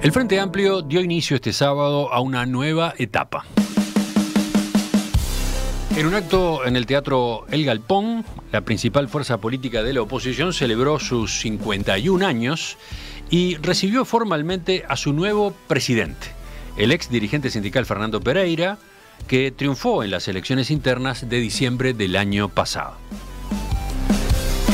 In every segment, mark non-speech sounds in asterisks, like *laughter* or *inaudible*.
El Frente Amplio dio inicio este sábado a una nueva etapa. En un acto en el Teatro El Galpón, la principal fuerza política de la oposición celebró sus 51 años y recibió formalmente a su nuevo presidente, el ex dirigente sindical Fernando Pereira, que triunfó en las elecciones internas de diciembre del año pasado.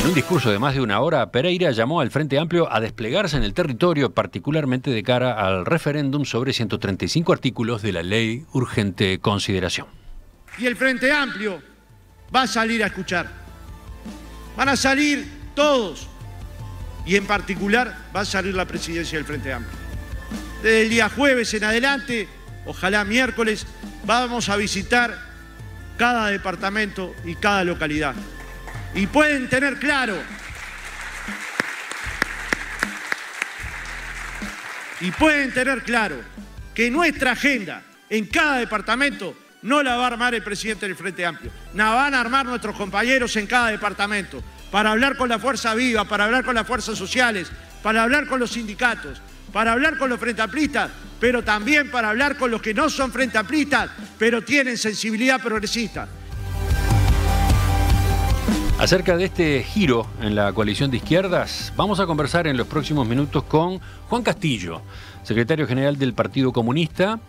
En un discurso de más de una hora, Pereira llamó al Frente Amplio a desplegarse en el territorio, particularmente de cara al referéndum sobre 135 artículos de la ley urgente consideración. Y el Frente Amplio va a salir a escuchar. Van a salir todos. Y en particular va a salir la presidencia del Frente Amplio. Desde el día jueves en adelante, ojalá miércoles, vamos a visitar cada departamento y cada localidad y pueden tener claro. Y pueden tener claro que nuestra agenda en cada departamento no la va a armar el presidente del Frente Amplio, la van a armar nuestros compañeros en cada departamento, para hablar con la fuerza viva, para hablar con las fuerzas sociales, para hablar con los sindicatos, para hablar con los frente amplistas, pero también para hablar con los que no son frente amplistas, pero tienen sensibilidad progresista. Acerca de este giro en la coalición de izquierdas, vamos a conversar en los próximos minutos con Juan Castillo, secretario general del Partido Comunista,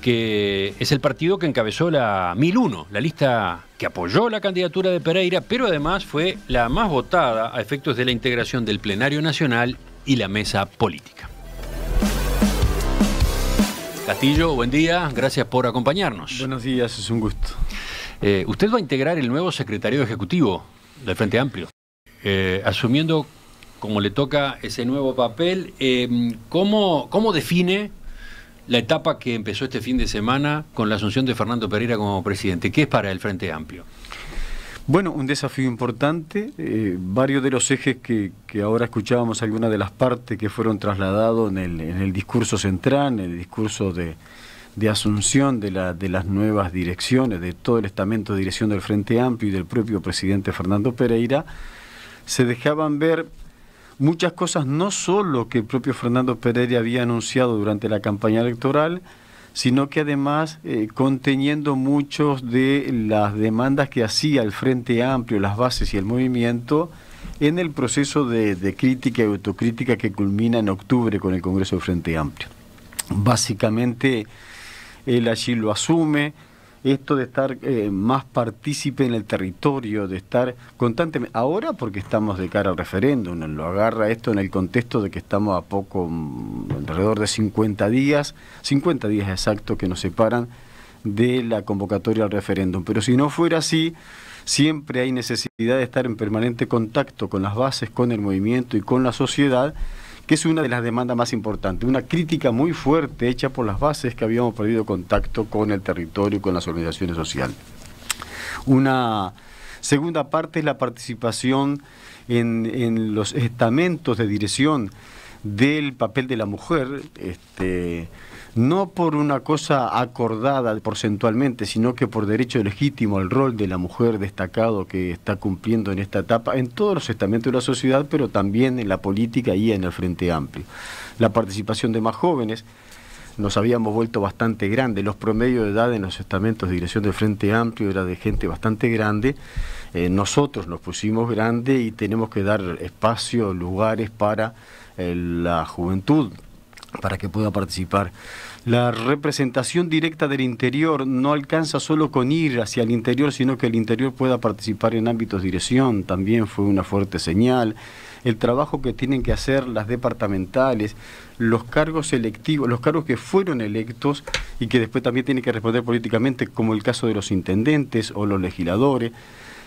que es el partido que encabezó la 1001, la lista que apoyó la candidatura de Pereira, pero además fue la más votada a efectos de la integración del Plenario Nacional y la Mesa Política. Castillo, buen día, gracias por acompañarnos. Buenos días, es un gusto. Eh, usted va a integrar el nuevo secretario ejecutivo del Frente Amplio, eh, asumiendo como le toca ese nuevo papel, em, ¿cómo, define la etapa que empezó este fin de semana con la asunción de Fernando Pereira como presidente? ¿Qué es para el Frente Amplio? Bueno, un desafío importante. Eh, varios de los ejes que, ahora escuchábamos, algunas de las partes que fueron trasladados en el discurso central, en el discurso de, de asunción de, de, las nuevas direcciones, de todo el estamento de dirección del Frente Amplio y del propio presidente Fernando Pereira, se dejaban ver muchas cosas, no solo que el propio Fernando Pereira había anunciado durante la campaña electoral, sino que además eh, conteniendo muchos de las demandas que hacía el Frente Amplio, las bases y el movimiento, en el proceso de, de crítica y autocrítica que culmina en octubre con el Congreso del Frente Amplio. Básicamente, él allí lo asume, esto de estar eh, más partícipe en el territorio, de estar constantemente, ahora porque estamos de cara al referéndum, lo agarra esto en el contexto de que estamos a poco, mm, alrededor de 50 días, 50 días exactos que nos separan de la convocatoria al referéndum. Pero si no fuera así, siempre hay necesidad de estar en permanente contacto con las bases, con el movimiento y con la sociedad que es una de las demandas más importantes, una crítica muy fuerte hecha por las bases que habíamos perdido contacto con el territorio y con las organizaciones sociales. Una segunda parte es la participación en, los estamentos de dirección del papel de la mujer. Este, no por una cosa acordada porcentualmente, sino que por derecho legítimo al rol de la mujer destacado que está cumpliendo en esta etapa, en todos los estamentos de la sociedad, pero también en la política y en el Frente Amplio. La participación de más jóvenes, nos habíamos vuelto bastante grande. Los promedios de edad en los estamentos de dirección del Frente Amplio era de gente bastante grande. Eh, nosotros nos pusimos grande y tenemos que dar espacio, lugares para eh, la juventud para que pueda participar. La representación directa del interior no alcanza solo con ir hacia el interior, sino que el interior pueda participar en ámbitos de dirección, también fue una fuerte señal. El trabajo que tienen que hacer las departamentales, los cargos electivos, los cargos que fueron electos y que después también tienen que responder políticamente, como el caso de los intendentes o los legisladores.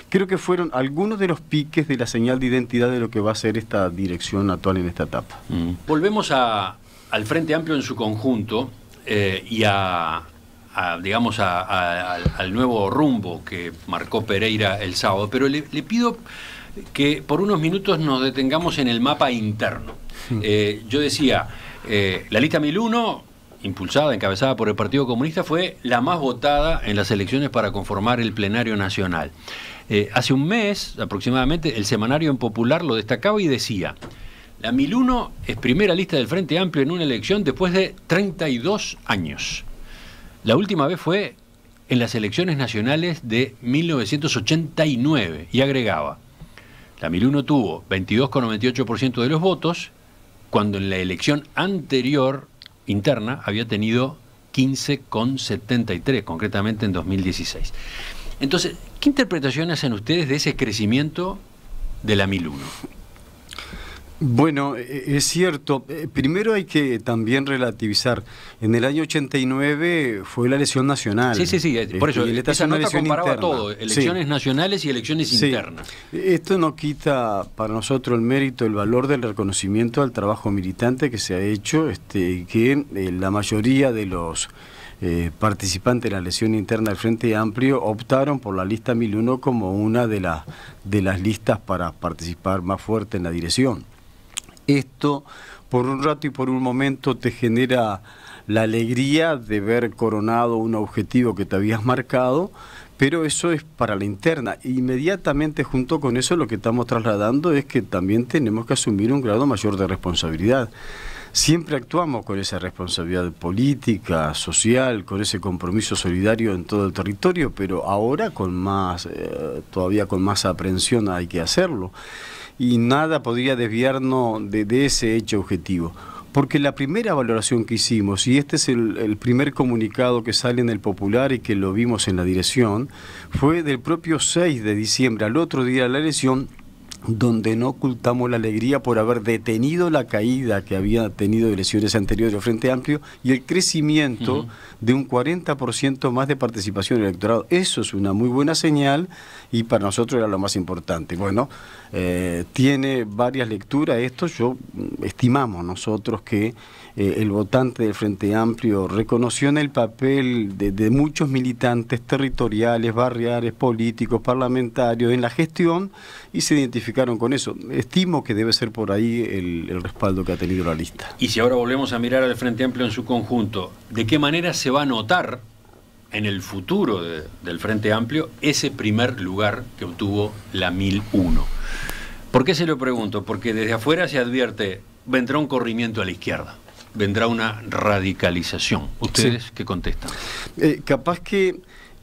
Creo que fueron algunos de los piques de la señal de identidad de lo que va a ser esta dirección actual en esta etapa. Mm. Volvemos a, al Frente Amplio en su conjunto eh, y a, digamos, al nuevo rumbo que marcó Pereira el sábado, pero le, pido que por unos minutos nos detengamos en el mapa interno. Hmm. Eh, yo decía, eh, la lista 1001, impulsada, encabezada por el Partido Comunista, fue la más votada en las elecciones para conformar el plenario nacional. hace un mes aproximadamente, el semanario en Popular lo destacaba y decía, la 1001 es primera lista del Frente Amplio en una elección después de 32 años. La última vez fue en las elecciones nacionales de 1989 y agregaba, la uno tuvo 22,98% de los votos, cuando en la elección anterior interna había tenido 15,73, concretamente en 2016. Entonces, ¿qué interpretación hacen ustedes de ese crecimiento de la uno? Bueno, e, e, es cierto. Eh, primero hay que también relativizar. En el año 89 fue la elección nacional. Sí, sí, sí. Eh, por eso, este, esa nota comparaba todo. Elecciones nacionales y elecciones internas. Esto no quita para nosotros el mérito, el valor del reconocimiento al trabajo militante que se ha hecho, este, que eh, la mayoría de los... participantes de la elección interna del Frente Amplio optaron por la lista 1001 como una de, las de las listas para participar más fuerte en la dirección esto por un rato y por un momento te genera la alegría de ver coronado un objetivo que te habías marcado, pero eso es para la interna. Inmediatamente junto con eso lo que estamos trasladando es que también tenemos que asumir un grado mayor de responsabilidad. Siempre actuamos con esa responsabilidad política, social, con ese compromiso solidario en todo el territorio, pero ahora con más, eh, todavía con más aprensión hay que hacerlo y nada podría desviarnos de, ese hecho objetivo. Porque la primera valoración que hicimos, y este es el, el, primer comunicado que sale en el Popular y que lo vimos en la dirección, fue del propio 6 de diciembre, al otro día de la elección, donde no ocultamos la alegría por haber detenido la caída que había tenido de elecciones anteriores del Frente Amplio y el crecimiento de un 40% más de participación electoral electorado. Eso es una muy buena señal y para nosotros era lo más importante. Bueno, eh, tiene varias lecturas esto. Yo mm, estimamos nosotros que eh, el votante del Frente Amplio reconoció en el papel de, muchos militantes territoriales, barriales, políticos, parlamentarios en la gestión y se identificó con eso. Estimo que debe ser por ahí el, respaldo que ha tenido la lista. Y si ahora volvemos a mirar al Frente Amplio en su conjunto, ¿de qué manera se va a notar en el futuro del Frente Amplio ese primer lugar que obtuvo la 1001? ¿Por qué se lo pregunto? Porque desde afuera se advierte, vendrá un corrimiento a la izquierda vendrá una radicalización. ¿Ustedes qué contestan? Eh, capaz que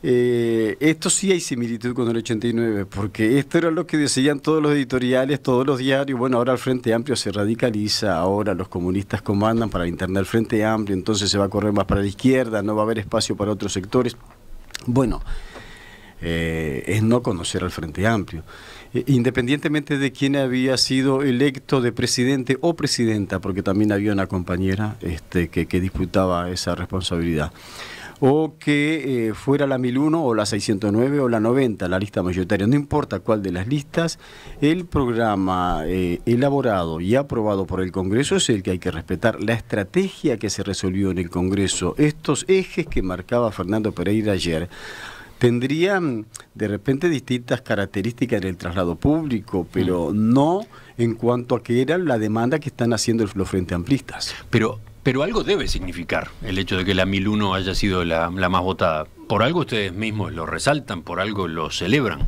eh, esto sí hay similitud con el 89, porque esto era lo que decían todos los editoriales, todos los diarios. Bueno, ahora el Frente Amplio se radicaliza, ahora los comunistas comandan para internar el Frente Amplio, entonces se va a correr más para la izquierda, no va a haber espacio para otros sectores. Bueno, eh, es no conocer al Frente Amplio. Eh, independientemente de quién había sido electo de presidente o presidenta, porque también había una compañera este, que disputaba esa responsabilidad o que eh, fuera la 1001 o la 609 o la 90, la lista mayoritaria, no importa cuál de las listas, el programa eh, elaborado y aprobado por el Congreso es el que hay que respetar, la estrategia que se resolvió en el Congreso, estos ejes que marcaba Fernando Pereira ayer tendrían de repente distintas características en el traslado público, pero mm. no en cuanto a que era la demanda que están haciendo los frente amplistas. Pero pero algo debe significar el hecho de que la 1001 haya sido la, más votada. Por algo ustedes mismos lo resaltan, por algo lo celebran.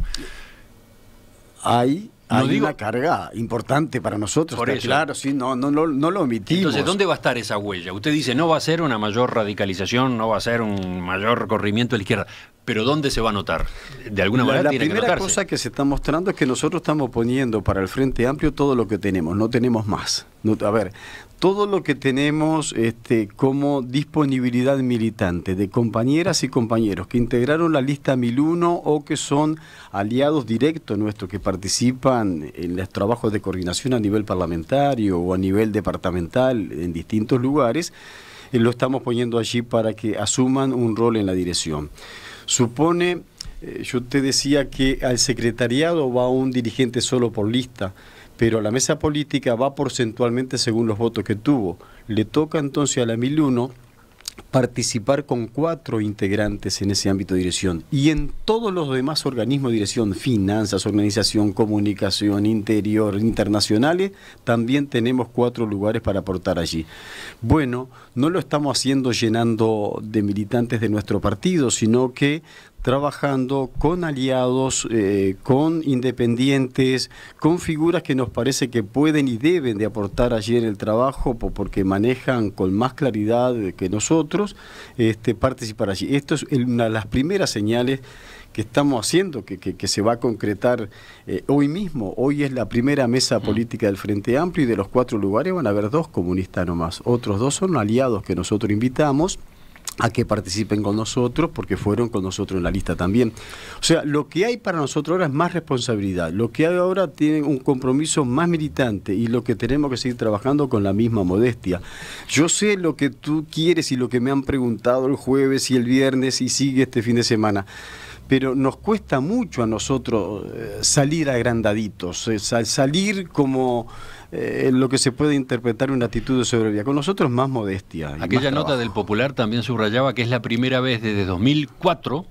Hay una carga importante para nosotros, claro, sí, no, no, no, lo omitimos. Entonces, ¿dónde va a estar esa huella? Usted dice, no va a ser una mayor radicalización, no va a ser un mayor recorrimiento de la izquierda, pero ¿dónde se va a notar? De alguna manera tiene que La primera cosa que se está mostrando es que nosotros estamos poniendo para el Frente Amplio todo lo que tenemos, no tenemos más. a ver, todo lo que tenemos este, como disponibilidad militante de compañeras y compañeros que integraron la lista 1001 o que son aliados directos nuestros que participan en los trabajos de coordinación a nivel parlamentario o a nivel departamental en distintos lugares, eh, lo estamos poniendo allí para que asuman un rol en la dirección. Supone, eh, yo te decía que al secretariado va un dirigente solo por lista pero la mesa política va porcentualmente según los votos que tuvo. Le toca entonces a la 1001 participar con cuatro integrantes en ese ámbito de dirección y en todos los demás organismos de dirección, finanzas, organización, comunicación, interior, internacionales, también tenemos cuatro lugares para aportar allí. Bueno, no lo estamos haciendo llenando de militantes de nuestro partido, sino que trabajando con aliados, eh, con independientes, con figuras que nos parece que pueden y deben de aportar allí en el trabajo porque manejan con más claridad que nosotros este, participar allí. Esto es una de las primeras señales que estamos haciendo, que, se va a concretar eh, hoy mismo. Hoy es la primera mesa mm. política del Frente Amplio y de los cuatro lugares van a haber dos comunistas nomás. Otros dos son aliados que nosotros invitamos a que participen con nosotros, porque fueron con nosotros en la lista también. O sea, lo que hay para nosotros ahora es más responsabilidad, lo que hay ahora tiene un compromiso más militante y lo que tenemos que seguir trabajando con la misma modestia. Yo sé lo que tú quieres y lo que me han preguntado el jueves y el viernes y sigue este fin de semana pero nos cuesta mucho a nosotros eh, salir agrandaditos, eh, salir como en eh, lo que se puede interpretar una actitud de soberbia. Con nosotros más modestia. Aquella nota del Popular también subrayaba que es la primera vez desde 2004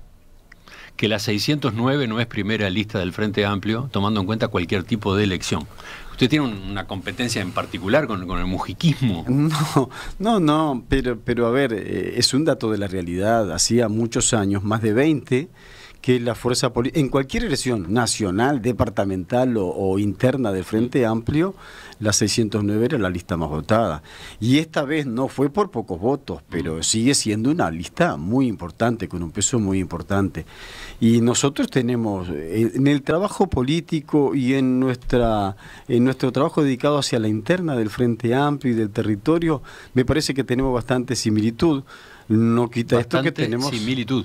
que la 609 no es primera lista del Frente Amplio, tomando en cuenta cualquier tipo de elección. ¿Usted tiene una competencia en particular con, el mujiquismo? *laughs* No, no, no, pero, pero a ver, eh, es un dato de la realidad. Hacía muchos años, más de 20, que la fuerza política, en cualquier elección nacional, departamental o, interna del Frente Amplio, la 609 era la lista más votada. Y esta vez no fue por pocos votos, pero mm. sigue siendo una lista muy importante, con un peso muy importante. Y nosotros tenemos, eh, en el trabajo político y en, nuestra, en nuestro trabajo dedicado hacia la interna del Frente Amplio y del territorio, me parece que tenemos bastante similitud. No quita esto que tenemos. Similitud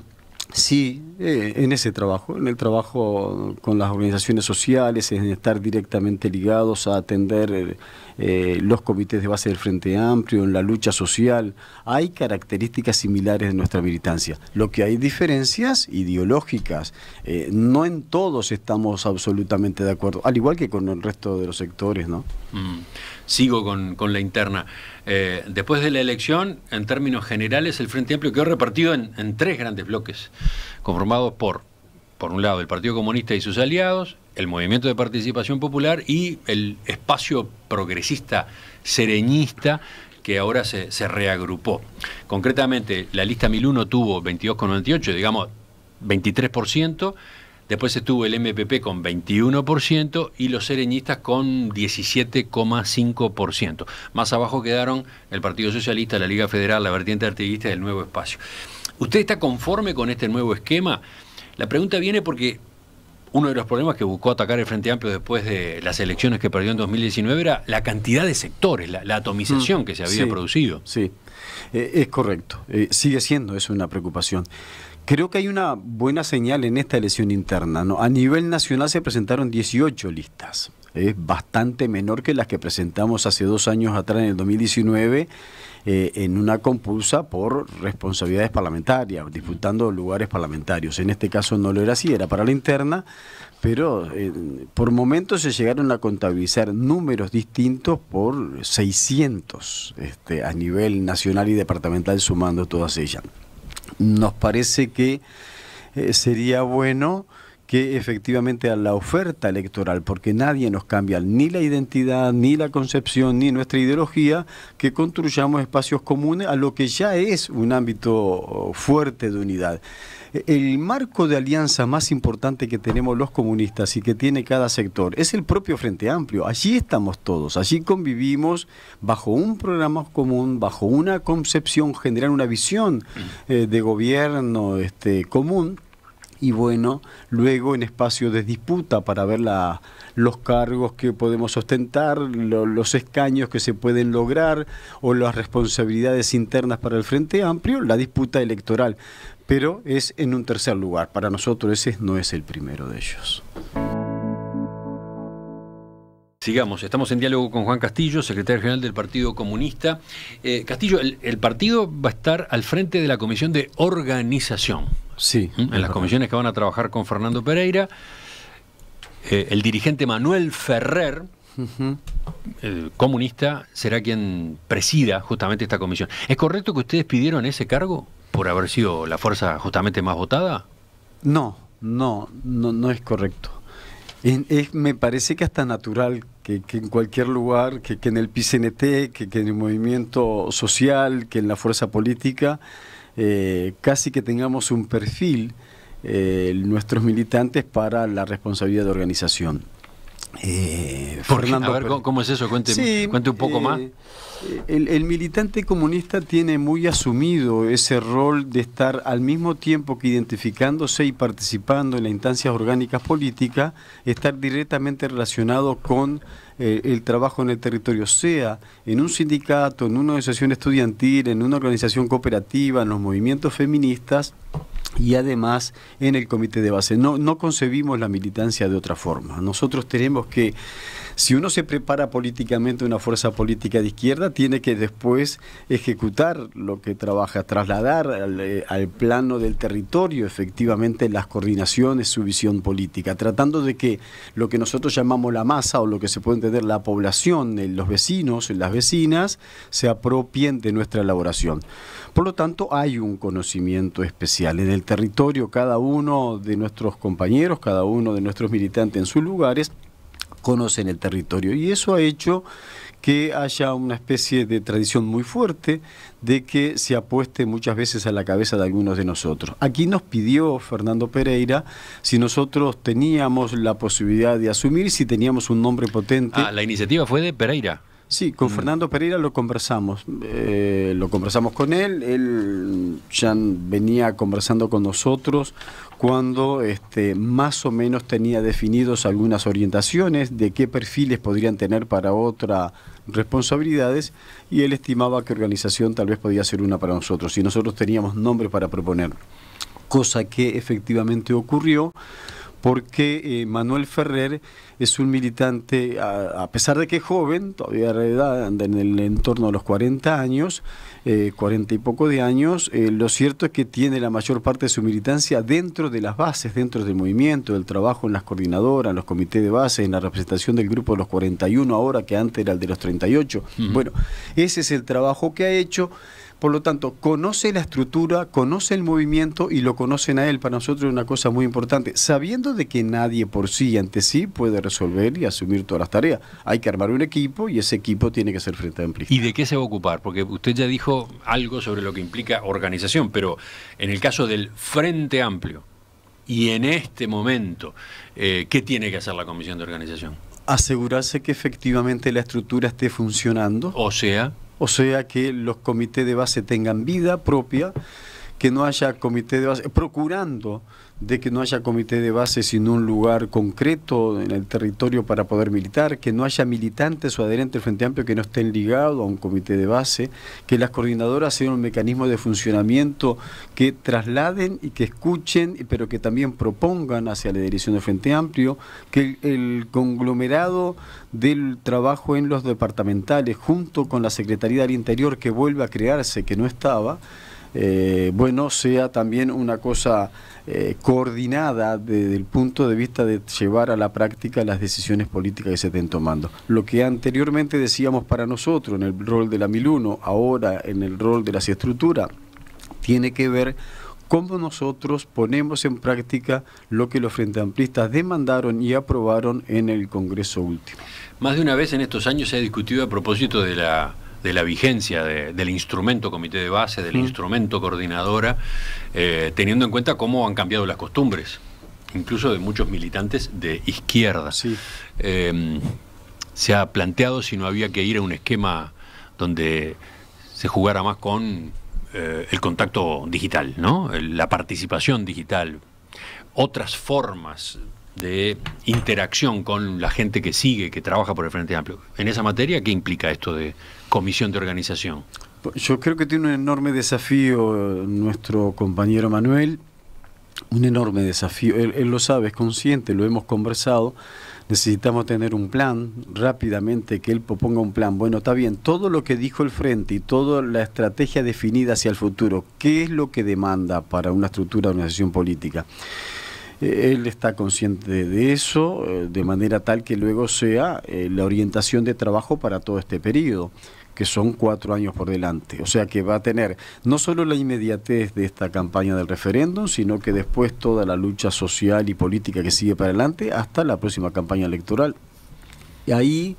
Sí, eh, en ese trabajo, en el trabajo con las organizaciones sociales, en estar directamente ligados a atender eh, eh, los comités de base del Frente Amplio, en la lucha social. Hay características similares de nuestra militancia. Lo que hay diferencias ideológicas. Eh, no en todos estamos absolutamente de acuerdo, al igual que con el resto de los sectores, ¿no? Mm. Sigo con, la interna. Eh, después de la elección, en términos generales, el Frente Amplio quedó repartido en tres grandes bloques, conformados por por un lado, el Partido Comunista y sus aliados, el Movimiento de Participación Popular y el espacio progresista sereñista que ahora se, reagrupó. Concretamente, la lista 1001 tuvo 22,98, digamos 23%, después estuvo el MPP con 21% y los sereñistas con 17,5%. Más abajo quedaron el Partido Socialista, la Liga Federal, la vertiente artiguista y el Nuevo Espacio. ¿Usted está conforme con este nuevo esquema? La pregunta viene porque uno de los problemas que buscó atacar el Frente Amplio después de las elecciones que perdió en 2019 era la cantidad de sectores, la, atomización mm, que se había producido. Sí, eh, es correcto. Eh, sigue siendo eso una preocupación. Creo que hay una buena señal en esta elección interna. ¿no? A nivel nacional se presentaron 18 listas. Es bastante menor que las que presentamos hace dos años atrás en el 2019 eh, en una compulsa por responsabilidades parlamentarias, disputando lugares parlamentarios. En este caso no lo era así, era para la interna, pero eh, por momentos se llegaron a contabilizar números distintos por 600 este, a nivel nacional y departamental sumando todas ellas. Nos parece que eh, sería bueno que efectivamente a la oferta electoral, porque nadie nos cambia ni la identidad, ni la concepción, ni nuestra ideología, que construyamos espacios comunes a lo que ya es un ámbito oh, fuerte de unidad. El marco de alianza más importante que tenemos los comunistas y que tiene cada sector es el propio Frente Amplio. Allí estamos todos, allí convivimos bajo un programa común, bajo una concepción general, una visión mm. eh, de gobierno este, común y bueno, luego en espacio de disputa para ver los cargos que podemos ostentar, los escaños que se pueden lograr o las responsabilidades internas para el Frente Amplio, la disputa electoral. Pero es en un tercer lugar, para nosotros ese no es el primero de ellos. Sigamos, estamos en diálogo con Juan Castillo, secretario general del Partido Comunista. Eh, Castillo, el partido va a estar al frente de la Comisión de Organización. Sí. ¿Mm? En las comisiones que van a trabajar con Fernando Pereira. Eh, el dirigente Manuel Ferrer, el comunista, será quien presida justamente esta comisión. ¿Es correcto que ustedes pidieron ese cargo por haber sido la fuerza justamente más votada? No, no, no, es correcto. me parece que hasta natural que, en cualquier lugar, que, en el PCNT, que en el movimiento social, que en la fuerza política, eh, casi que tengamos un perfil eh, nuestros militantes para la responsabilidad de organización. Eh, Fernando, a ver, ¿cómo, es eso? cuente un poco más. El, militante comunista tiene muy asumido ese rol de estar al mismo tiempo que identificándose y participando en las instancias orgánicas políticas, estar directamente relacionado con eh, el trabajo en el territorio, sea en un sindicato, en una asociación estudiantil, en una organización cooperativa, en los movimientos feministas y además en el comité de base. no concebimos la militancia de otra forma. Nosotros tenemos que si uno se prepara políticamente una fuerza política de izquierda, tiene que después ejecutar lo que trabaja, trasladar eh, al, plano del territorio efectivamente las coordinaciones, su visión política, tratando de que lo que nosotros llamamos la masa o lo que se puede entender la población, los vecinos, las vecinas, se apropien de nuestra elaboración. Por lo tanto, hay un conocimiento especial. En el territorio, cada uno de nuestros compañeros, cada uno de nuestros militantes en sus lugares, conocen el territorio. Y eso ha hecho que haya una especie de tradición muy fuerte de que se apueste muchas veces a la cabeza de algunos de nosotros. Aquí nos pidió Fernando Pereira si nosotros teníamos la posibilidad de asumir, si teníamos un nombre potente. Ah, la iniciativa fue de Pereira. Sí, con Fernando Pereira lo conversamos. Eh, lo conversamos con él. Él ya venía conversando con nosotros cuando este, más o menos tenía definidos algunas orientaciones de qué perfiles podrían tener para otras responsabilidades y él estimaba que organización tal vez podía ser una para nosotros y nosotros teníamos nombre para proponer, cosa que efectivamente ocurrió porque eh, Manuel Ferrer es un militante, a, pesar de que es joven, todavía de realidad anda en el entorno de los 40 años, 40 eh, y poco de años, eh, lo cierto es que tiene la mayor parte de su militancia dentro de las bases, dentro del movimiento, del trabajo en las coordinadoras, en los comités de base, en la representación del grupo de los 41 ahora, que antes era el de los 38. Bueno, ese es el trabajo que ha hecho. Por lo tanto, conoce la estructura, conoce el movimiento y lo conocen a él. Para nosotros es una cosa muy importante, sabiendo de que nadie por sí y ante sí puede resolver y asumir todas las tareas. Hay que armar un equipo y ese equipo tiene que ser frente Amplio. ¿Y de qué se va a ocupar? Porque usted ya dijo algo sobre lo que implica organización, pero en el caso del Frente Amplio y en este momento, eh, ¿qué tiene que hacer la Comisión de Organización? Asegurarse que efectivamente la estructura esté funcionando. O sea, o sea, que los comités de base tengan vida propia, que no haya comité de base, procurando de que no haya comité de base sino un lugar concreto en el territorio para poder militar, que no haya militantes o adherentes del Frente Amplio que no estén ligados a un comité de base, que las coordinadoras sean un mecanismo de funcionamiento que trasladen y que escuchen, pero que también propongan hacia la dirección del Frente Amplio, que el conglomerado del trabajo en los departamentales junto con la Secretaría del Interior que vuelve a crearse, que no estaba, eh, bueno, sea también una cosa eh, coordinada desde el punto de vista de llevar a la práctica las decisiones políticas que se estén tomando. Lo que anteriormente decíamos para nosotros en el rol de la MILUNO, ahora en el rol de las estructuras, tiene que ver cómo nosotros ponemos en práctica lo que los Frente Amplistas demandaron y aprobaron en el Congreso último. Más de una vez en estos años se ha discutido a propósito de la de la vigencia del instrumento comité de base, del instrumento coordinadora, eh, teniendo en cuenta cómo han cambiado las costumbres, incluso de muchos militantes de izquierda. Em, se ha planteado si no había que ir a un esquema donde se jugara más con eh, el contacto digital, ¿no? la participación digital, otras formas de interacción con la gente que sigue, que trabaja por el Frente Amplio. En esa materia, ¿qué implica esto de comisión de organización? Yo creo que tiene un enorme desafío eh, nuestro compañero Manuel, un enorme desafío. Él, lo sabe, es consciente, lo hemos conversado. Necesitamos tener un plan rápidamente, que él proponga un plan. Bueno, está bien, todo lo que dijo el frente y toda la estrategia definida hacia el futuro, ¿qué es lo que demanda para una estructura de organización política? Eh, él está consciente de eso, eh, de manera tal que luego sea la orientación de trabajo para todo este periodo que son cuatro años por delante. O sea que va a tener no solo la inmediatez de esta campaña del referéndum, sino que después toda la lucha social y política que sigue para adelante hasta la próxima campaña electoral. Y ahí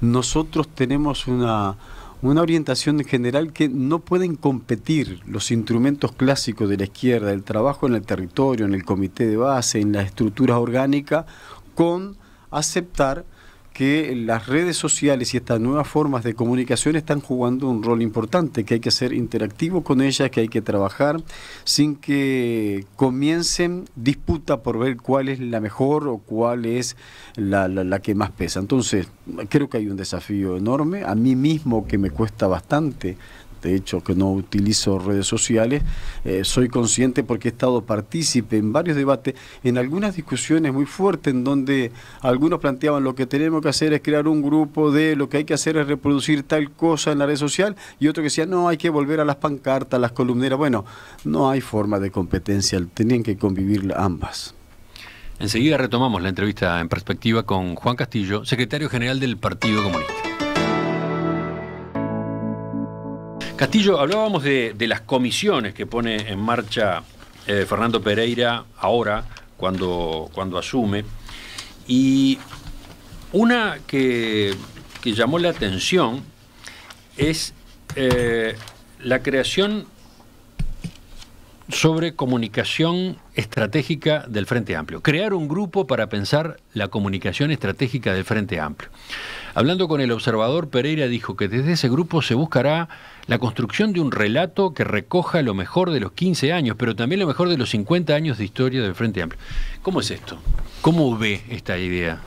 nosotros tenemos una, orientación en general que no pueden competir los instrumentos clásicos de la izquierda, el trabajo en el territorio, en el comité de base, en la estructura orgánica, con aceptar que las redes sociales y estas nuevas formas de comunicación están jugando un rol importante, que hay que ser interactivo con ellas, que hay que trabajar sin que comiencen disputa por ver cuál es la mejor o cuál es la, la que más pesa. Entonces, creo que hay un desafío enorme, a mí mismo que me cuesta bastante de hecho que no utilizo redes sociales, eh, soy consciente porque he estado partícipe en varios debates, en algunas discusiones muy fuertes en donde algunos planteaban lo que tenemos que hacer es crear un grupo de lo que hay que hacer es reproducir tal cosa en la red social y otro que decía no, hay que volver a las pancartas, las columneras. Bueno, no hay forma de competencia, tenían que convivir ambas. Enseguida retomamos la entrevista en perspectiva con Juan Castillo, secretario general del Partido Comunista. Castillo, hablábamos de, las comisiones que pone en marcha eh, Fernando Pereira ahora, cuando, cuando asume, y una que, llamó la atención es eh, la creación sobre comunicación estratégica del Frente Amplio. Crear un grupo para pensar la comunicación estratégica del Frente Amplio. Hablando con el observador, Pereira dijo que desde ese grupo se buscará la construcción de un relato que recoja lo mejor de los 15 años, pero también lo mejor de los 50 años de historia del Frente Amplio. ¿Cómo es esto? ¿Cómo ve esta idea?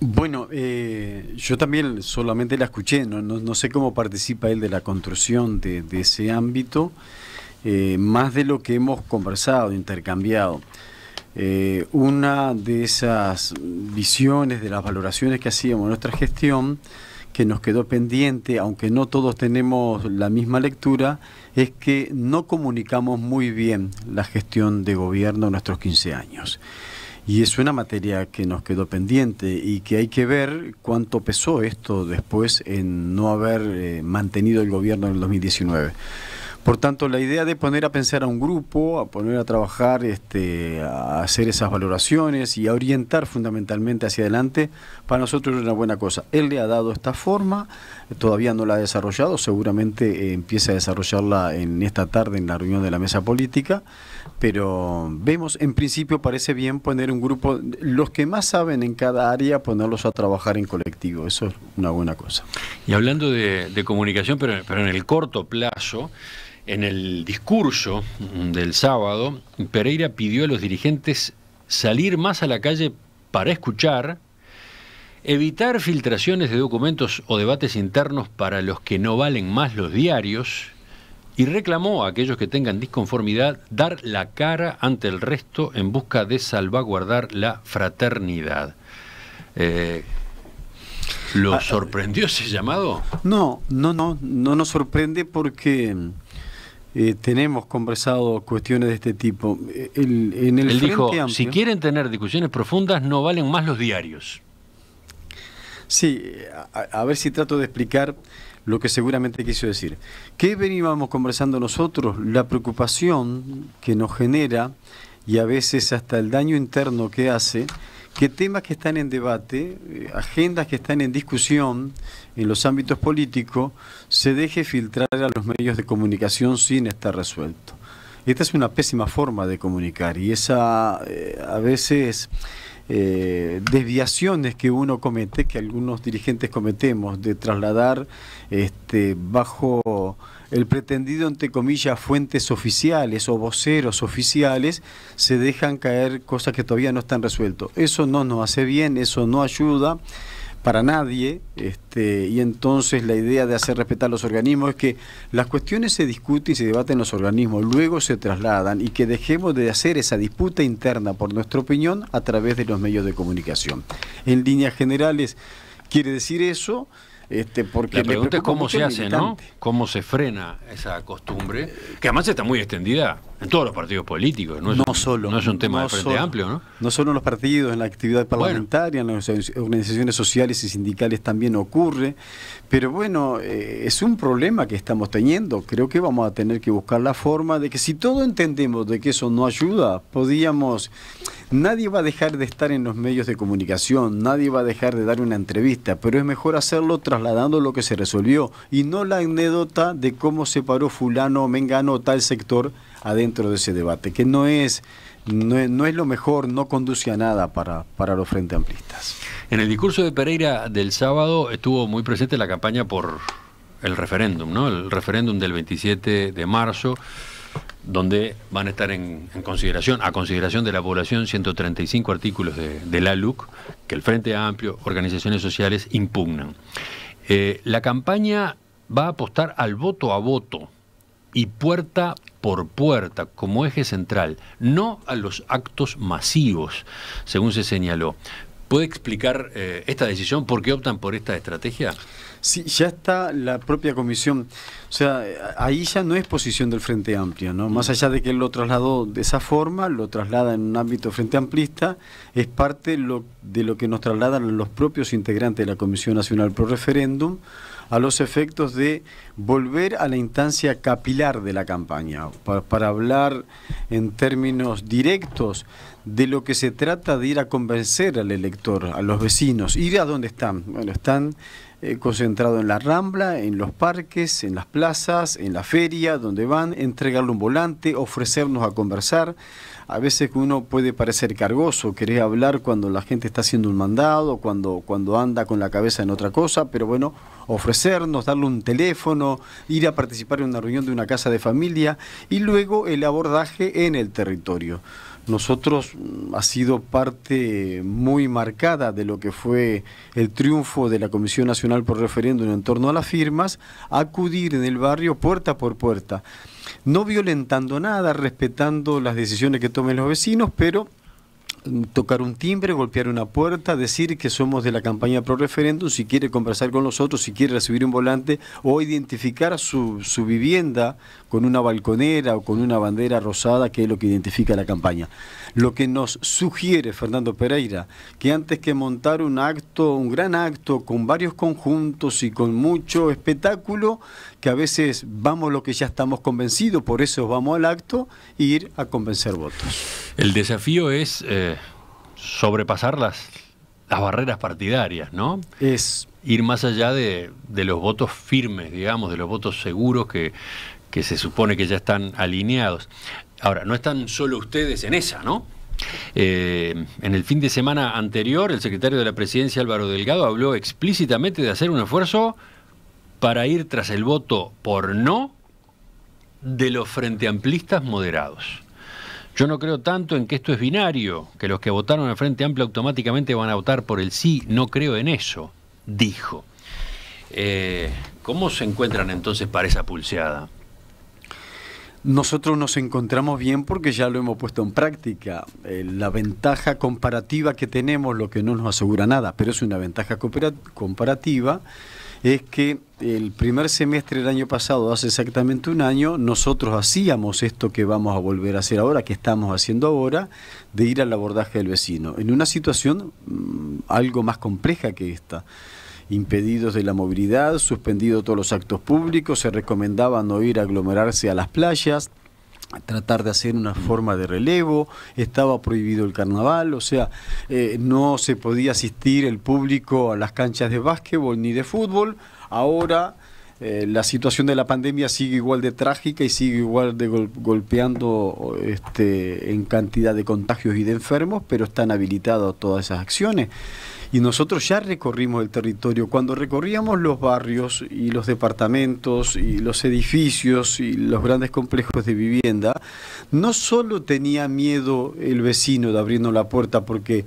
Bueno, eh, yo también solamente la escuché, no, sé cómo participa él de la construcción de ese ámbito. Eh, más de lo que hemos conversado, intercambiado. Eh, una de esas visiones, de las valoraciones que hacíamos en nuestra gestión, que nos quedó pendiente, aunque no todos tenemos la misma lectura, es que no comunicamos muy bien la gestión de gobierno en nuestros 15 años. Y es una materia que nos quedó pendiente y que hay que ver cuánto pesó esto después en no haber eh, mantenido el gobierno en el 2019. Por tanto, la idea de poner a pensar a un grupo, a poner a trabajar, este, a hacer esas valoraciones y a orientar fundamentalmente hacia adelante, para nosotros es una buena cosa. Él le ha dado esta forma, todavía no la ha desarrollado, seguramente eh, empieza a desarrollarla en esta tarde en la reunión de la mesa política, pero vemos, en principio parece bien poner un grupo, los que más saben en cada área, ponerlos a trabajar en colectivo, eso es una buena cosa. Y hablando de, comunicación, pero, pero en el corto plazo, en el discurso del sábado, Pereira pidió a los dirigentes salir más a la calle para escuchar, evitar filtraciones de documentos o debates internos para los que no valen más los diarios y reclamó a aquellos que tengan disconformidad dar la cara ante el resto en busca de salvaguardar la fraternidad. Eh, ¿Lo ah, ah, sorprendió ese llamado? No, no, no, no nos sorprende porque eh, tenemos conversado cuestiones de este tipo. Eh, en el Él dijo, si quieren tener discusiones profundas, no valen más los diarios. Sí, a, a ver si trato de explicar lo que seguramente quiso decir. ¿Qué veníamos conversando nosotros? La preocupación que nos genera y a veces hasta el daño interno que hace, que temas que están en debate, eh, agendas que están en discusión, en los ámbitos políticos se deje filtrar a los medios de comunicación sin estar resuelto. Esta es una pésima forma de comunicar y esa eh, a veces eh, desviaciones que uno comete, que algunos dirigentes cometemos, de trasladar este, bajo el pretendido, entre comillas, fuentes oficiales o voceros oficiales, se dejan caer cosas que todavía no están resueltas. Eso no nos hace bien, eso no ayuda para nadie, este, y entonces la idea de hacer respetar los organismos es que las cuestiones se discuten y se debaten en los organismos, luego se trasladan y que dejemos de hacer esa disputa interna por nuestra opinión a través de los medios de comunicación. En líneas generales, quiere decir eso. Este, porque la pregunta es cómo se hace, ¿no? ¿Cómo se frena esa costumbre? Que además está muy extendida en todos los partidos políticos, no es, no un, solo, es un tema de Frente Amplio, ¿no? No solo en los partidos, en la actividad parlamentaria, en las organizaciones sociales y sindicales también ocurre. Pero bueno, eh, es un problema que estamos teniendo. Creo que vamos a tener que buscar la forma de que si todo entendemos de que eso no ayuda, podíamos... Nadie va a dejar de estar en los medios de comunicación, nadie va a dejar de dar una entrevista, pero es mejor hacerlo trasladando lo que se resolvió y no la anécdota de cómo se paró fulano o mengano tal sector adentro de ese debate, que no es, no es, lo mejor, no conduce a nada para, para los frente amplistas. En el discurso de Pereira del sábado estuvo muy presente la campaña por el referéndum, ¿no? El referéndum del 27 de marzo donde van a estar en, consideración, a consideración de la población, 135 artículos de, de la LUC que el Frente Amplio, organizaciones sociales impugnan. Eh, la campaña va a apostar al voto a voto, y puerta por puerta como eje central, no a los actos masivos, según se señaló. ¿Puede explicar eh, esta decisión? ¿Por qué optan por esta estrategia? Sí, ya está la propia comisión. O sea, ahí ya no es posición del Frente Amplio, ¿no? Más allá de que él lo trasladó de esa forma, lo traslada en un ámbito Frente Amplista, es parte de lo que nos trasladan los propios integrantes de la Comisión Nacional Pro Referéndum a los efectos de volver a la instancia capilar de la campaña, para, hablar en términos directos de lo que se trata de ir a convencer al elector, a los vecinos, ir a dónde están. Bueno, están eh, concentrados en la rambla, en los parques, en las plazas, en la feria, donde van, entregarle un volante, ofrecernos a conversar. A veces uno puede parecer cargoso, querer hablar cuando la gente está haciendo un mandado, cuando, cuando anda con la cabeza en otra cosa, pero bueno, ofrecernos, darle un teléfono, ir a participar en una reunión de una casa de familia y luego el abordaje en el territorio. Nosotros mm, ha sido parte muy marcada de lo que fue el triunfo de la Comisión Nacional por Referéndum en torno a las firmas, acudir en el barrio puerta por puerta, no violentando nada, respetando las decisiones que tomen los vecinos, pero tocar un timbre, golpear una puerta, decir que somos de la campaña pro referéndum, si quiere conversar con nosotros, si quiere recibir un volante o identificar su, su vivienda con una balconera o con una bandera rosada, que es lo que identifica la campaña. Lo que nos sugiere Fernando Pereira, que antes que montar un acto, un gran acto con varios conjuntos y con mucho espectáculo, que a veces vamos lo que ya estamos convencidos, por eso vamos al acto ir a convencer votos. El desafío es eh, sobrepasar las, las barreras partidarias, ¿no? Es. Ir más allá de, de los votos firmes, digamos, de los votos seguros que, que se supone que ya están alineados. Ahora, no están solo ustedes en esa, ¿no? Eh, en el fin de semana anterior, el secretario de la presidencia Álvaro Delgado habló explícitamente de hacer un esfuerzo para ir tras el voto por no de los frenteamplistas moderados. Yo no creo tanto en que esto es binario, que los que votaron al Frente Amplio automáticamente van a votar por el sí, no creo en eso, dijo. Eh, ¿Cómo se encuentran entonces para esa pulseada? Nosotros nos encontramos bien porque ya lo hemos puesto en práctica. Eh, la ventaja comparativa que tenemos, lo que no nos asegura nada, pero es una ventaja comparativa, es que el primer semestre del año pasado, hace exactamente un año, nosotros hacíamos esto que vamos a volver a hacer ahora, que estamos haciendo ahora, de ir al abordaje del vecino, en una situación mm, algo más compleja que esta impedidos de la movilidad, suspendidos todos los actos públicos, se recomendaba no ir a aglomerarse a las playas, tratar de hacer una forma de relevo, estaba prohibido el carnaval, o sea, eh, no se podía asistir el público a las canchas de básquetbol ni de fútbol. Ahora eh, la situación de la pandemia sigue igual de trágica y sigue igual de golpeando este, en cantidad de contagios y de enfermos, pero están habilitadas todas esas acciones. Y nosotros ya recorrimos el territorio. Cuando recorríamos los barrios y los departamentos y los edificios y los grandes complejos de vivienda, no solo tenía miedo el vecino de abrirnos la puerta porque...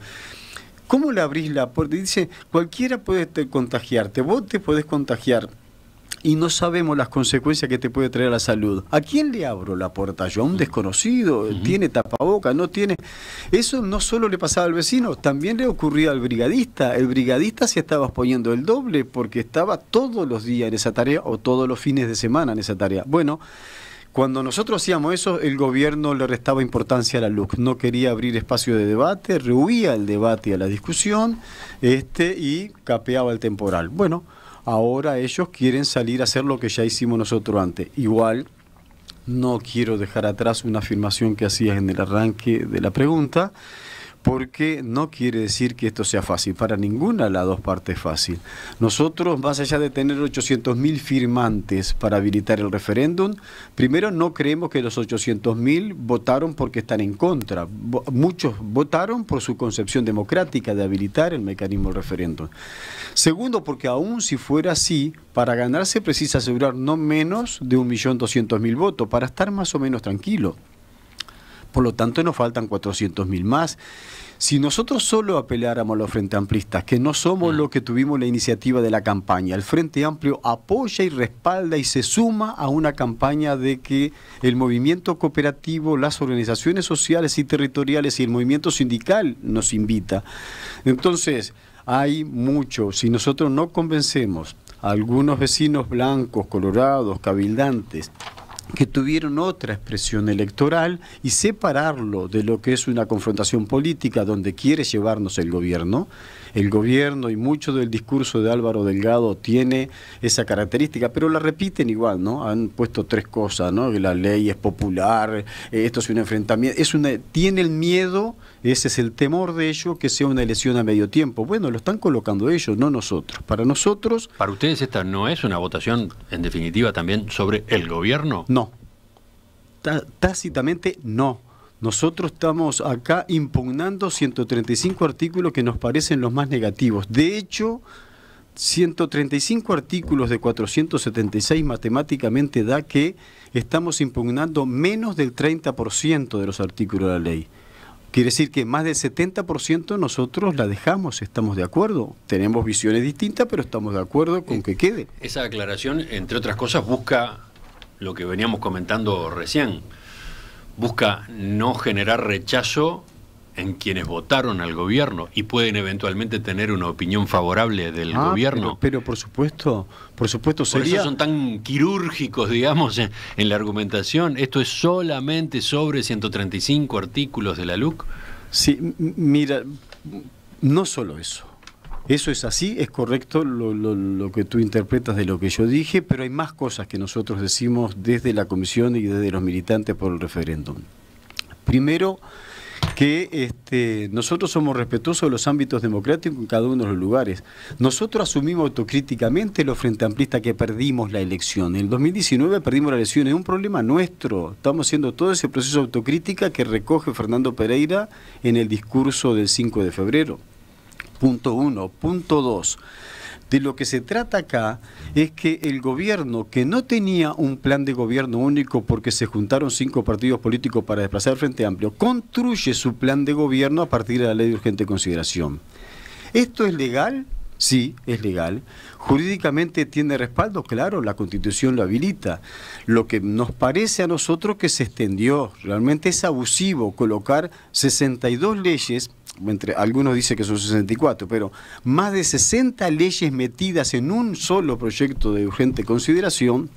¿Cómo le abrís la puerta? dice, cualquiera puede contagiarte, vos te podés contagiar, y no sabemos las consecuencias que te puede traer a la salud. ¿A quién le abro la puerta yo? ¿A un desconocido? ¿Tiene tapaboca? ¿No tiene? Eso no solo le pasaba al vecino, también le ocurría al brigadista. El brigadista se estaba exponiendo el doble porque estaba todos los días en esa tarea o todos los fines de semana en esa tarea. Bueno, cuando nosotros hacíamos eso, el gobierno le restaba importancia a la luz, no quería abrir espacio de debate, rehuía el debate y a la discusión este, y capeaba el temporal. Bueno, Ahora ellos quieren salir a hacer lo que ya hicimos nosotros antes. Igual, no quiero dejar atrás una afirmación que hacías en el arranque de la pregunta, porque no quiere decir que esto sea fácil, para ninguna de las dos partes es fácil. Nosotros, más allá de tener 800.000 firmantes para habilitar el referéndum, primero no creemos que los 800.000 votaron porque están en contra, muchos votaron por su concepción democrática de habilitar el mecanismo del referéndum. Segundo, porque aún si fuera así, para ganarse precisa asegurar no menos de 1.200.000 votos, para estar más o menos tranquilo. Por lo tanto, nos faltan 400.000 más. Si nosotros solo apeláramos a los Frente Amplistas, que no somos mm. los que tuvimos la iniciativa de la campaña, el Frente Amplio apoya y respalda y se suma a una campaña de que el movimiento cooperativo, las organizaciones sociales y territoriales y el movimiento sindical nos invita. Entonces, hay mucho. Si nosotros no convencemos a algunos vecinos blancos, colorados, cabildantes, que tuvieron otra expresión electoral y separarlo de lo que es una confrontación política donde quiere llevarnos el gobierno, el gobierno y mucho del discurso de Álvaro Delgado tiene esa característica, pero la repiten igual, ¿no? Han puesto tres cosas, ¿no? Que la ley es popular, eh, esto es un enfrentamiento, es una, tiene el miedo, ese es el temor de ellos, que sea una elección a medio tiempo. Bueno, lo están colocando ellos, no nosotros. Para nosotros... Para ustedes esta no es una votación, en definitiva, también sobre el gobierno. No. tácitamente no nosotros estamos acá impugnando 135 artículos que nos parecen los más negativos. De hecho, 135 artículos de 476 matemáticamente da que estamos impugnando menos del 30% de los artículos de la ley. Quiere decir que más del 70% nosotros la dejamos, estamos de acuerdo. Tenemos visiones distintas, pero estamos de acuerdo con eh, que quede. Esa aclaración, entre otras cosas, busca lo que veníamos comentando recién busca no generar rechazo en quienes votaron al gobierno y pueden eventualmente tener una opinión favorable del ah, gobierno. Pero, por supuesto, por supuesto sería... Por son tan quirúrgicos, digamos, en, en la argumentación. Esto es solamente sobre 135 artículos de la LUC. Sí, mira, no solo eso. Eso es así, es correcto lo, que tú interpretas de lo que yo dije, pero hay más cosas que nosotros decimos desde la comisión y desde los militantes por el referéndum. Primero, que este, nosotros somos respetuosos de los ámbitos democráticos en cada uno de los lugares. Nosotros asumimos autocríticamente los frente amplistas que perdimos la elección. En el 2019 perdimos la elección, es un problema nuestro. Estamos haciendo todo ese proceso de autocrítica que recoge Fernando Pereira en el discurso del 5 de febrero. Punto uno. Punto dos. De lo que se trata acá es que el gobierno, que no tenía un plan de gobierno único porque se juntaron cinco partidos políticos para desplazar el Frente Amplio, construye su plan de gobierno a partir de la ley de urgente consideración. ¿Esto es legal? Sí, es legal. Jurídicamente tiene respaldo, claro, la constitución lo habilita. Lo que nos parece a nosotros que se extendió, realmente es abusivo colocar 62 leyes algunos dicen que son 64, pero más de 60 leyes metidas en un solo proyecto de urgente consideración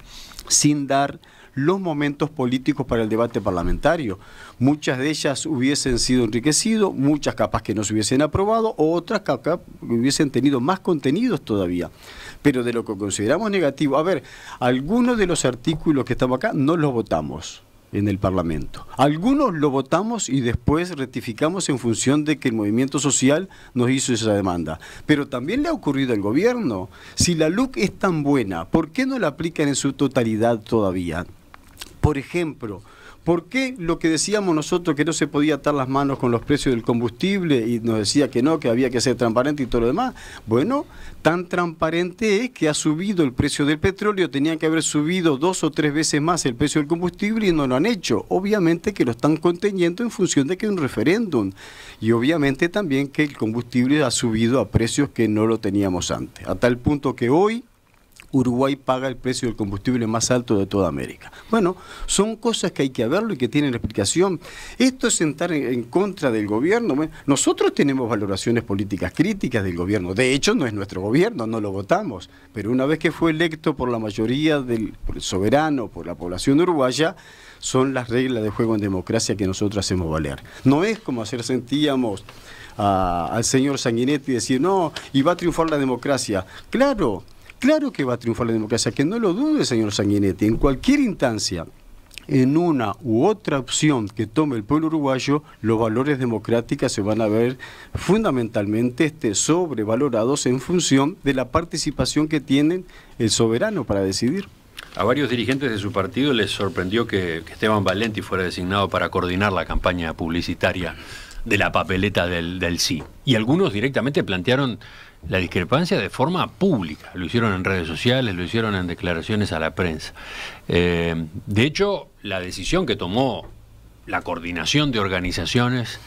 sin dar los momentos políticos para el debate parlamentario. Muchas de ellas hubiesen sido enriquecidas, muchas capas que no se hubiesen aprobado, otras capas que hubiesen tenido más contenidos todavía. Pero de lo que consideramos negativo, a ver, algunos de los artículos que estamos acá no los votamos en el Parlamento. Algunos lo votamos y después rectificamos en función de que el movimiento social nos hizo esa demanda. Pero también le ha ocurrido al gobierno. Si la LUC es tan buena, ¿por qué no la aplican en su totalidad todavía? Por ejemplo, ¿Por qué lo que decíamos nosotros que no se podía atar las manos con los precios del combustible y nos decía que no, que había que ser transparente y todo lo demás? Bueno, tan transparente es que ha subido el precio del petróleo, tenía que haber subido dos o tres veces más el precio del combustible y no lo han hecho. Obviamente que lo están conteniendo en función de que hay un referéndum y obviamente también que el combustible ha subido a precios que no lo teníamos antes. A tal punto que hoy Uruguay paga el precio del combustible más alto de toda América. Bueno, son cosas que hay que verlo y que tienen explicación. Esto es sentar en contra del gobierno. Nosotros tenemos valoraciones políticas críticas del gobierno. De hecho, no es nuestro gobierno, no lo votamos. Pero una vez que fue electo por la mayoría del soberano, por la población uruguaya, son las reglas de juego en democracia que nosotros hacemos valer. No es como hacer sentíamos al señor Sanguinetti decir, no, y va a triunfar la democracia. Claro, Claro que va a triunfar la democracia, que no lo dude, señor Sanguinetti, en cualquier instancia en una u otra opción que tome el pueblo uruguayo, los valores democráticos se van a ver fundamentalmente este, sobrevalorados en función de la participación que tienen el soberano para decidir. A varios dirigentes de su partido les sorprendió que, Esteban Valenti fuera designado para coordinar la campaña publicitaria de la papeleta del sí. Y algunos directamente plantearon la discrepancia de forma pública. Lo hicieron en redes sociales, lo hicieron en declaraciones a la prensa. Eh, de hecho, la decisión que tomó la coordinación de organizaciones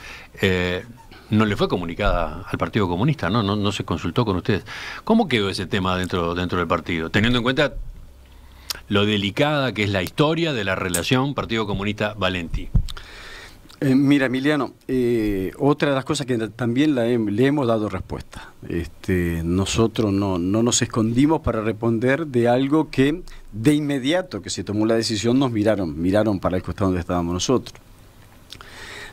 eh, no le fue comunicada al Partido Comunista, ¿no? ¿no? se consultó con ustedes. ¿Cómo quedó ese tema dentro, dentro del partido? Teniendo en cuenta lo delicada que es la historia de la relación Partido comunista valenti eh, mira, Emiliano, eh, otra de las cosas que también le hemos dado respuesta. Este, nosotros no, no nos escondimos para responder de algo que de inmediato que se tomó la decisión nos miraron, miraron para el costado donde estábamos nosotros.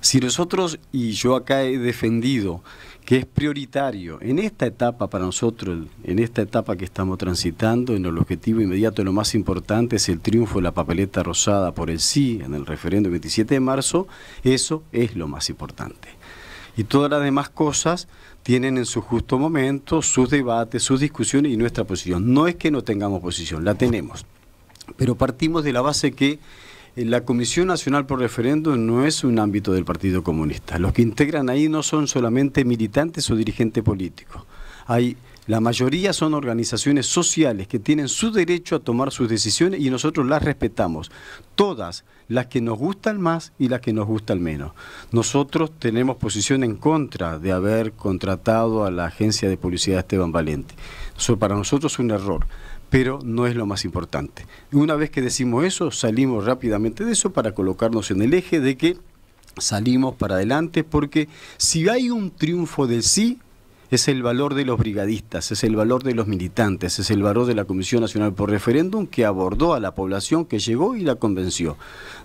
Si nosotros, y yo acá he defendido que es prioritario en esta etapa para nosotros, en esta etapa que estamos transitando, en el objetivo inmediato, lo más importante es el triunfo de la papeleta rosada por el sí en el referéndum 27 de marzo, eso es lo más importante. Y todas las demás cosas tienen en su justo momento sus debates, sus discusiones y nuestra posición. No es que no tengamos posición, la tenemos. Pero partimos de la base que eh, la Comisión Nacional por Referéndum no es un ámbito del Partido Comunista. Los que integran ahí no son solamente militantes o dirigentes políticos. Hay, la mayoría son organizaciones sociales que tienen su derecho a tomar sus decisiones y nosotros las respetamos. Todas, las que nos gustan más y las que nos gustan menos. Nosotros tenemos posición en contra de haber contratado a la agencia de publicidad Esteban Valente. Eso para nosotros es un error pero no es lo más importante. Una vez que decimos eso, salimos rápidamente de eso para colocarnos en el eje de que salimos para adelante, porque si hay un triunfo del sí, es el valor de los brigadistas, es el valor de los militantes, es el valor de la Comisión Nacional por Referéndum que abordó a la población que llegó y la convenció.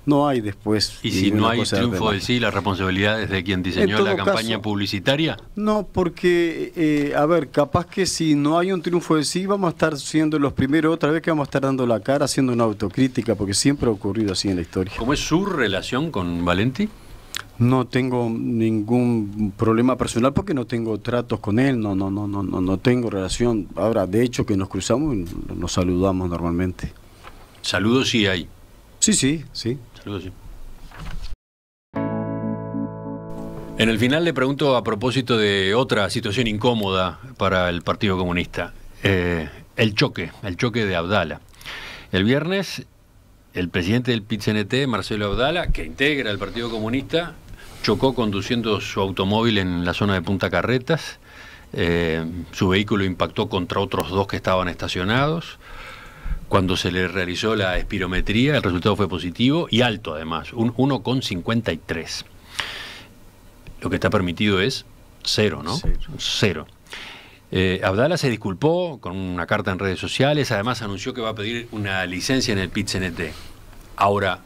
No hay después... ¿Y si no hay triunfo del sí, la responsabilidad es de quien diseñó la campaña publicitaria? No, porque, eh, a ver, capaz que si no hay un triunfo del sí, vamos a estar siendo los primeros, otra vez que vamos a estar dando la cara, haciendo una autocrítica, porque siempre ha ocurrido así en la historia. ¿Cómo es su relación con Valenti? No tengo ningún problema personal porque no tengo tratos con él, no, no, no, no, no, no tengo relación. Ahora, de hecho, que nos cruzamos y nos saludamos normalmente. Saludos sí hay. Sí, sí, sí. Saludos sí. En el final le pregunto a propósito de otra situación incómoda para el Partido Comunista, eh, el choque, el choque de Abdala. El viernes el presidente del pit Marcelo Abdala, que integra el Partido Comunista, chocó conduciendo su automóvil en la zona de Punta Carretas. Eh, su vehículo impactó contra otros dos que estaban estacionados. Cuando se le realizó la espirometría, el resultado fue positivo y alto además, un 1,53. Lo que está permitido es cero, ¿no? cero. Eh, Abdala se disculpó con una carta en redes sociales, además anunció que va a pedir una licencia en el pit Ahora,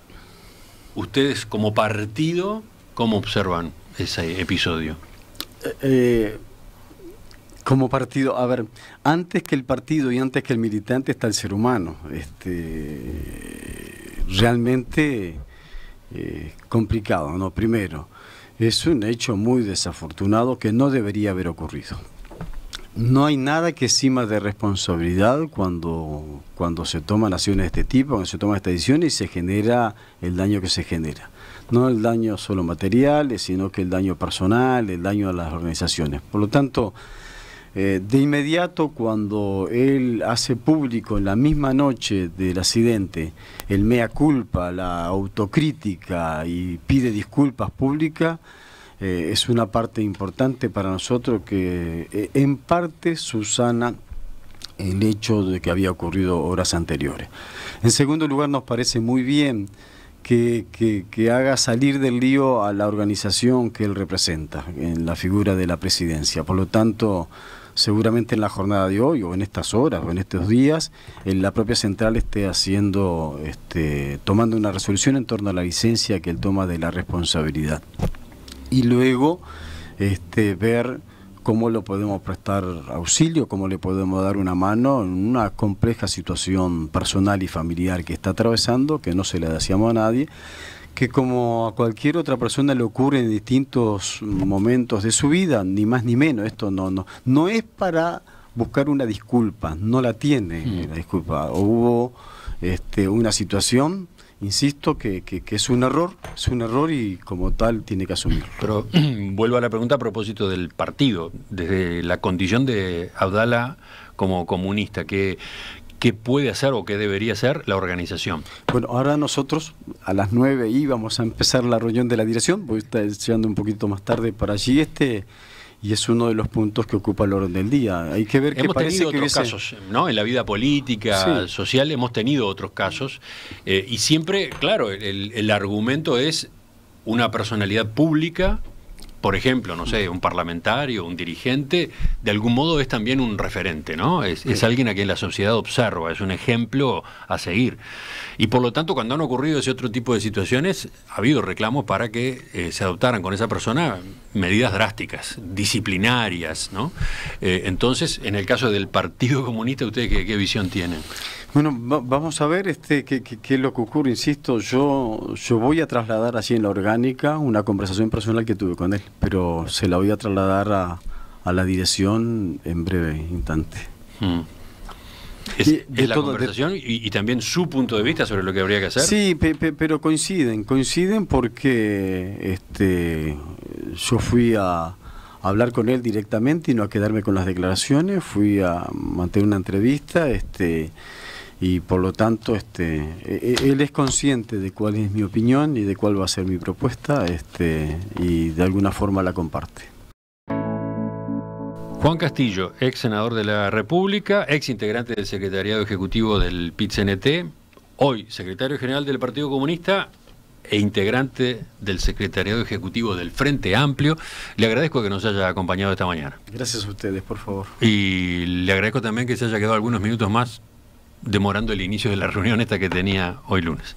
ustedes como partido, ¿cómo observan ese episodio? Eh, eh, como partido, a ver, antes que el partido y antes que el militante está el ser humano. Este, realmente eh, complicado, ¿no? Primero, es un hecho muy desafortunado que no debería haber ocurrido no hay nada que cima de responsabilidad cuando, cuando se toman acciones de este tipo, cuando se toman esta decisiones y se genera el daño que se genera. No el daño solo material, sino que el daño personal, el daño a las organizaciones. Por lo tanto, eh, de inmediato cuando él hace público en la misma noche del accidente el mea culpa, la autocrítica y pide disculpas públicas, eh, es una parte importante para nosotros que eh, en parte susana el hecho de que había ocurrido horas anteriores. En segundo lugar, nos parece muy bien que, haga salir del lío a la organización que él representa, en la figura de la presidencia. Por lo tanto, seguramente en la jornada de hoy, o en estas horas, o en estos días, en la propia central esté haciendo, este, tomando una resolución en torno a la licencia que él toma de la responsabilidad y luego este, ver cómo lo podemos prestar auxilio, cómo le podemos dar una mano en una compleja situación personal y familiar que está atravesando, que no se la decíamos a nadie, que como a cualquier otra persona le ocurre en distintos momentos de su vida, ni más ni menos, esto no, no, es para buscar una disculpa, no la tiene mm. la disculpa, hubo este, una situación insisto que, es un error, es un error y como tal tiene que asumir. Pero *clears throat* vuelvo a la pregunta a propósito del partido, desde la condición de Abdala como comunista, ¿qué, qué puede hacer o qué debería hacer la organización? Bueno, ahora nosotros a las 9 íbamos a empezar la reunión de la dirección, voy a estar llegando un poquito más tarde para allí, este y es uno de los puntos que ocupa el orden del día. Hay que ver que hemos tenido otros casos, ¿no? En la vida política, social, hemos tenido otros casos eh, y siempre, claro, el, el argumento es una personalidad pública por ejemplo, no sé, mm. un parlamentario, un dirigente, de algún modo es también un referente, ¿no? Es, alguien a quien la sociedad observa, es un ejemplo a seguir. Y por lo tanto, cuando han ocurrido ese otro tipo de situaciones, ha habido reclamos para que eh, se adoptaran con esa persona medidas drásticas, disciplinarias, ¿no? Eh, entonces, en el caso del Partido Comunista, ¿ustedes qué, qué visión tienen? Bueno, vamos a ver este qué, es lo que ocurre. Insisto, yo, yo voy a trasladar así en la orgánica una conversación personal que tuve con él, pero se la voy a trasladar a, a la dirección en breve instante. Hmm. Es, la conversación y, también su punto de vista sobre lo que habría que hacer. Sí, pero coinciden, coinciden porque este, yo fui a, hablar con él directamente y no a quedarme con las declaraciones, fui a mantener una entrevista, este y por lo tanto este e, e, él es consciente de cuál es mi opinión y de cuál va a ser mi propuesta este y de alguna forma la comparte. Juan Castillo, ex senador de la República, ex integrante del secretariado ejecutivo del pit hoy secretario general del Partido Comunista e integrante del secretariado ejecutivo del Frente Amplio. Le agradezco que nos haya acompañado esta mañana. Gracias a ustedes, por favor. Y le agradezco también que se haya quedado algunos minutos más demorando el inicio de la reunión esta que tenía hoy lunes.